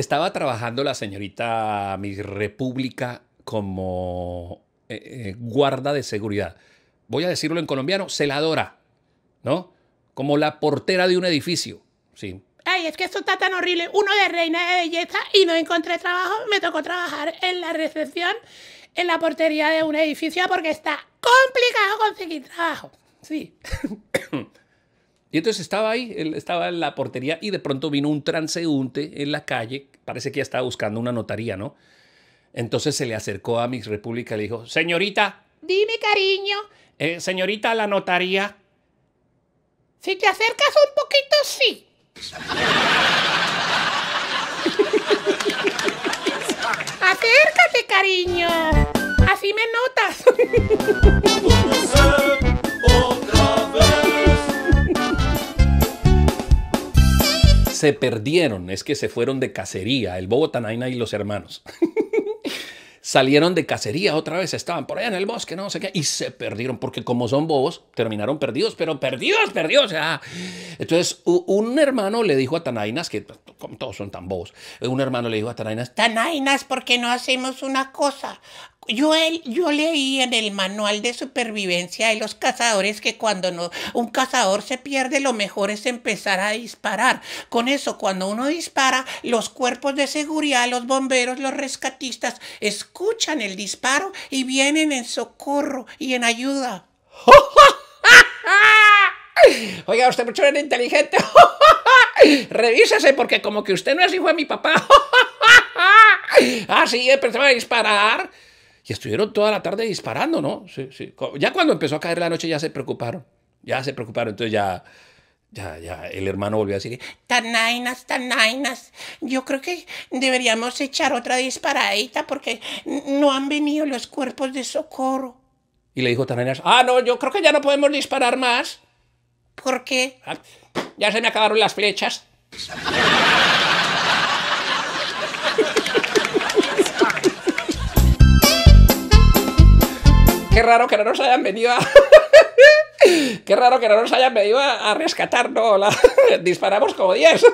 Estaba trabajando la señorita Miss República como eh, eh, guarda de seguridad. Voy a decirlo en colombiano, se celadora, ¿no? Como la portera de un edificio, sí. Ay, es que esto está tan horrible. Uno de reina de belleza y no encontré trabajo. Me tocó trabajar en la recepción, en la portería de un edificio, porque está complicado conseguir trabajo. Sí. y entonces estaba ahí, estaba en la portería y de pronto vino un transeúnte en la calle parece que ya estaba buscando una notaría, ¿no? Entonces se le acercó a Miss República y le dijo, señorita, dime cariño, eh, señorita, la notaría. Si te acercas un poquito, sí. Acércate, cariño. Así me notas. se perdieron, es que se fueron de cacería, el bobo Tanaina y los hermanos. Salieron de cacería otra vez, estaban por allá en el bosque, no sé qué, y se perdieron, porque como son bobos, terminaron perdidos, pero perdidos, perdidos. ya Entonces, un hermano le dijo a Tanainas, que pues, todos son tan bobos, un hermano le dijo a Tanainas, Tanainas, ¿por qué no hacemos una cosa? Yo, yo leí en el manual de supervivencia de los cazadores que cuando no, un cazador se pierde lo mejor es empezar a disparar. Con eso, cuando uno dispara, los cuerpos de seguridad, los bomberos, los rescatistas escuchan el disparo y vienen en socorro y en ayuda. Oiga, usted mucho era inteligente. Revísese porque como que usted no es hijo de mi papá. Así sí, a disparar. Y estuvieron toda la tarde disparando, ¿no? Sí, sí. Ya cuando empezó a caer la noche ya se preocuparon. Ya se preocuparon. Entonces ya, ya, ya, el hermano volvió a decir, Tanainas, Tanainas, Yo creo que deberíamos echar otra disparadita porque no han venido los cuerpos de socorro. Y le dijo Tanainas, ah, no, yo creo que ya no podemos disparar más. ¿Por qué? Ah, ya se me acabaron las flechas. Qué raro que no nos hayan venido a... Qué raro que no nos hayan venido a, rescatar, Disparamos como 10.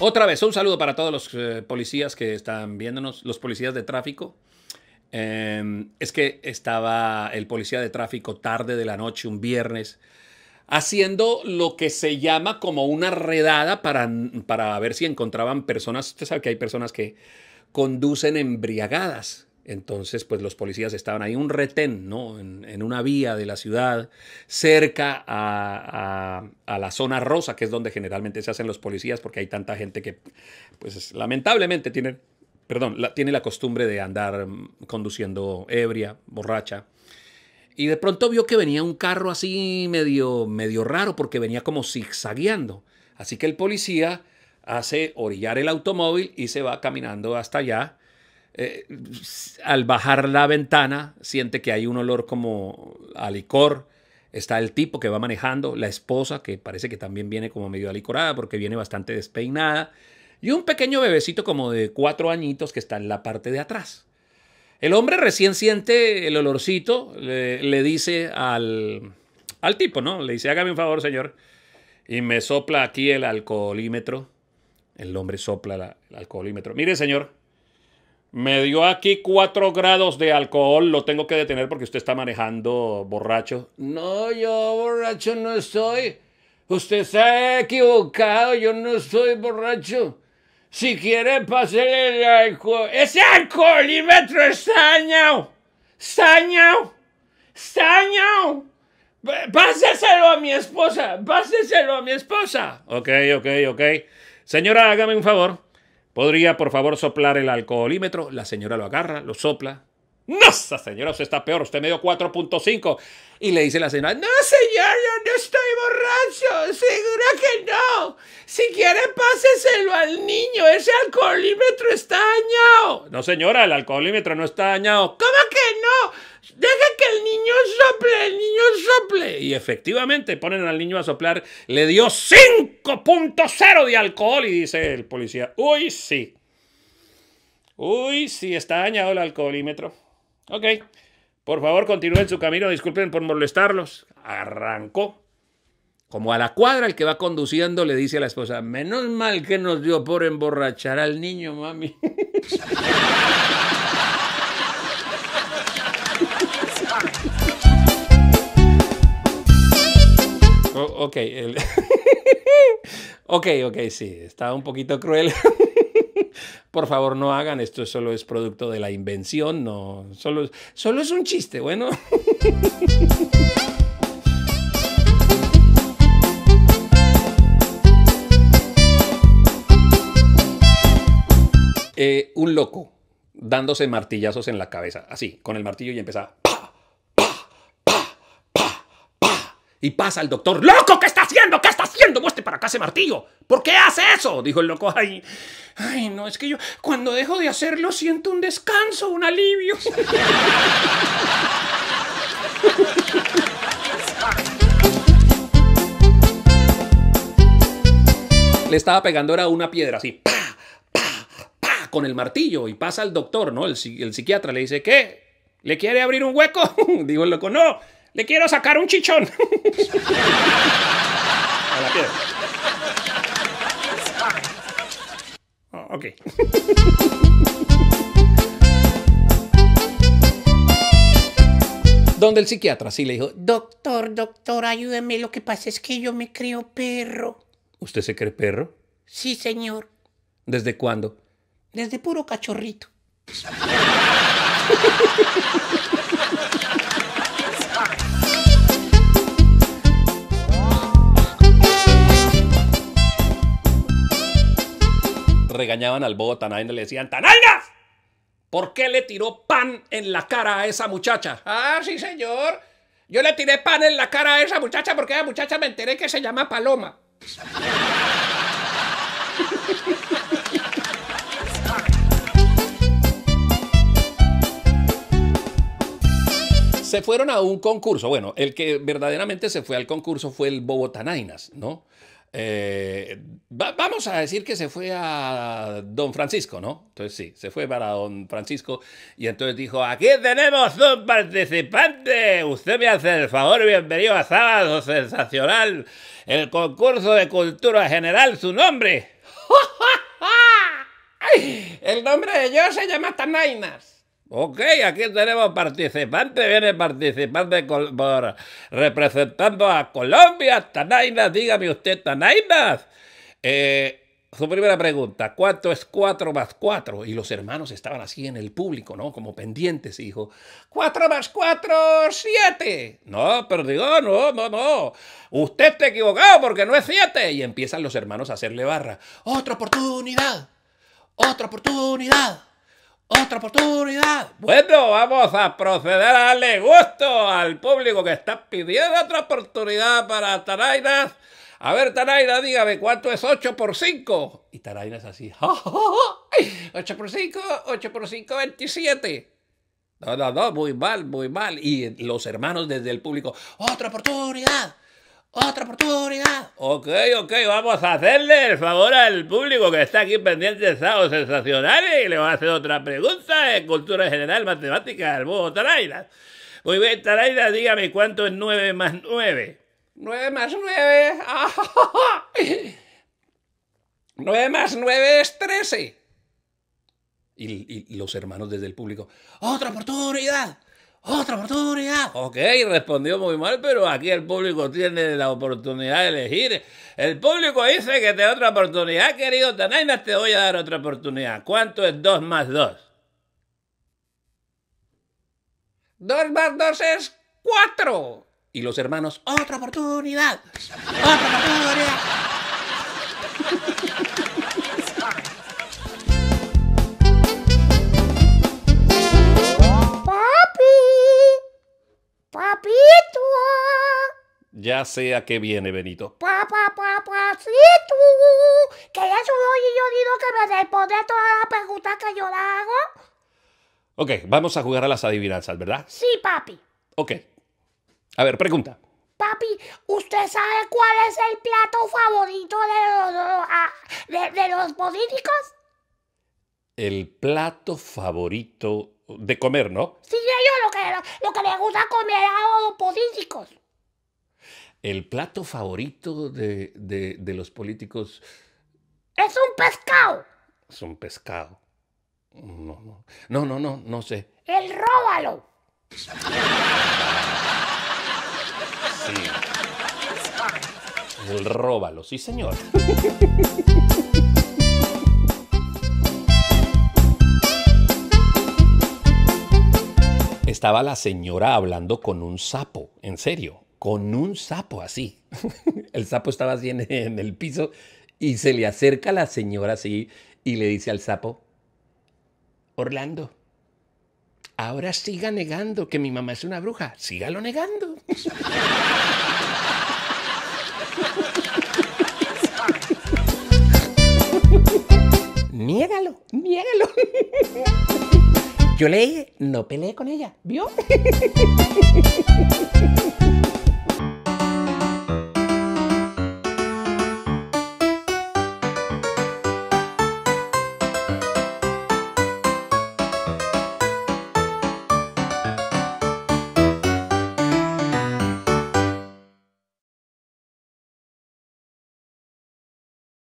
Otra vez, un saludo para todos los eh, policías que están viéndonos, los policías de tráfico. Em, es que estaba el policía de tráfico tarde de la noche, un viernes, haciendo lo que se llama como una redada para, para ver si encontraban personas. Usted sabe que hay personas que conducen embriagadas. Entonces, pues los policías estaban ahí, un retén, ¿no? En, una vía de la ciudad, cerca a, a, la zona rosa, que es donde generalmente se hacen los policías, porque hay tanta gente que, pues lamentablemente tiene, perdón, la, tiene la costumbre de andar mm, conduciendo ebria, borracha. Y de pronto vio que venía un carro así medio, medio raro porque venía como zigzagueando. Así que el policía hace orillar el automóvil y se va caminando hasta allá. Eh, al bajar la ventana siente que hay un olor como a licor. Está el tipo que va manejando, la esposa que parece que también viene como medio alicorada porque viene bastante despeinada. Y un pequeño bebecito como de cuatro añitos que está en la parte de atrás. El hombre recién siente el olorcito, le, dice al, tipo, ¿no? Le dice, hágame un favor, señor. Y me sopla aquí el alcoholímetro. El hombre sopla el alcoholímetro. Mire, señor, me dio aquí cuatro grados de alcohol, lo tengo que detener porque usted está manejando borracho. No, yo borracho no estoy. Usted ha equivocado, yo no soy borracho. Si quiere, pasar el alcohol. ¡Ese alcoholímetro está dañado! ¡Está Páseselo a mi esposa, páseselo a mi esposa. Ok, ok, ok. Señora, hágame un favor. ¿Podría, por favor, soplar el alcoholímetro? La señora lo agarra, lo sopla, no, señora, usted está peor, usted me dio 4.5. Y le dice la señora, no, señor, yo no estoy borracho, segura que no. Si quiere, páseselo al niño, ese alcoholímetro está dañado. No, señora, el alcoholímetro no está dañado. ¿Cómo que no? Deja que el niño sople, el niño sople. Y efectivamente ponen al niño a soplar, le dio 5.0 de alcohol y dice el policía, uy, sí. Uy, sí, está dañado el alcoholímetro. Ok. Por favor, continúen su camino, disculpen por molestarlos. Arrancó. Como a la cuadra, el que va conduciendo le dice a la esposa, menos mal que nos dio por emborrachar al niño, mami. ok, ok, ok, sí, estaba un poquito cruel. Por favor, no hagan, esto solo es producto de la invención, no, solo, solo es un chiste, bueno. Eh, un loco dándose martillazos en la cabeza, así, con el martillo y empezaba. y pasa el doctor, ¡loco! ¿Qué haciendo? Muestre para acá ese martillo. ¿Por qué hace eso? Dijo el loco. Ay, no, es que yo cuando dejo de hacerlo siento un descanso, un alivio. Le estaba pegando era una piedra así, pa, con el martillo y pasa el doctor, ¿no? El, psiquiatra le dice, ¿qué? ¿Le quiere abrir un hueco? Dijo el loco, no, le quiero sacar un chichón. a la oh, ok. Donde el psiquiatra sí le dijo, doctor, doctor, ayúdeme, lo que pasa es que yo me creo perro. ¿Usted se cree perro? Sí, señor. ¿Desde cuándo? Desde puro cachorrito. al bobo le decían, ¡Tanainas! ¿Por qué le tiró pan en la cara a esa muchacha? Ah, sí, señor. Yo le tiré pan en la cara a esa muchacha porque esa muchacha me enteré que se llama Paloma. se fueron a un concurso. Bueno, el que verdaderamente se fue al concurso fue el Bobotanainas, ¿no? Eh, vamos a decir que se fue a Don Francisco, ¿no? Entonces sí, se fue para Don Francisco y entonces dijo, aquí tenemos un participante, usted me hace el favor, bienvenido a Sábado Sensacional, el concurso de cultura general, su nombre. el nombre de yo se llama Tanainas. Ok, aquí tenemos participantes, viene participante representando a Colombia, tanaina dígame usted, Tanaina. Eh, su primera pregunta, ¿cuánto es 4 más 4? Y los hermanos estaban así en el público, ¿no? Como pendientes, hijo. 4 más 4, 7. No, pero digo no, no, no. Usted está equivocado porque no es 7. Y empiezan los hermanos a hacerle barra. Otra oportunidad. Otra oportunidad otra oportunidad. Bueno, vamos a proceder a darle gusto al público que está pidiendo otra oportunidad para Tanainas. A ver, Taraina, dígame, ¿cuánto es 8 por 5? Y Tanaira es así. 8 por 5, 8 por 5, 27. No, no, no, muy mal, muy mal. Y los hermanos desde el público, otra oportunidad otra oportunidad. Ok, ok, vamos a hacerle el favor al público que está aquí pendiente de sábado sensacional y le voy a hacer otra pregunta en cultura general, matemáticas, al bobo Taraira. Muy bien, Taraira, dígame cuánto es 9 más 9. 9 más 9. 9 más 9 es 13. y los hermanos desde el público. ¡Otra oportunidad! otra ¡Oh, oportunidad. ¡Ah! Ok, respondió muy mal, pero aquí el público tiene la oportunidad de elegir. El público dice que te da otra oportunidad, querido Tanainas, te voy a dar otra oportunidad. ¿Cuánto es 2 más 2? 2 más 2 es 4. Y los hermanos, otra oportunidad. Otra oportunidad. Ya sea que viene, Benito. Papá, papá, sí tú, que eso y yo digo que me responde a todas las preguntas que yo le hago. Ok, vamos a jugar a las adivinanzas, ¿verdad? Sí, papi. Ok. A ver, pregunta. Papi, ¿usted sabe cuál es el plato favorito de los, de, ah, los políticos? El plato favorito de comer, ¿no? Sí, yo lo que, lo que le gusta comer a los políticos el plato favorito de, los políticos es un pescado. Es un pescado. No, no, no, no, no, no sé. El róbalo. Sí. El róbalo, sí, señor. Estaba la señora hablando con un sapo, en serio con un sapo así. el sapo estaba así en, el piso y se le acerca la señora así y le dice al sapo, Orlando, ahora siga negando que mi mamá es una bruja, sígalo negando. niégalo, niégalo. Yo leí, no peleé con ella, ¿vio?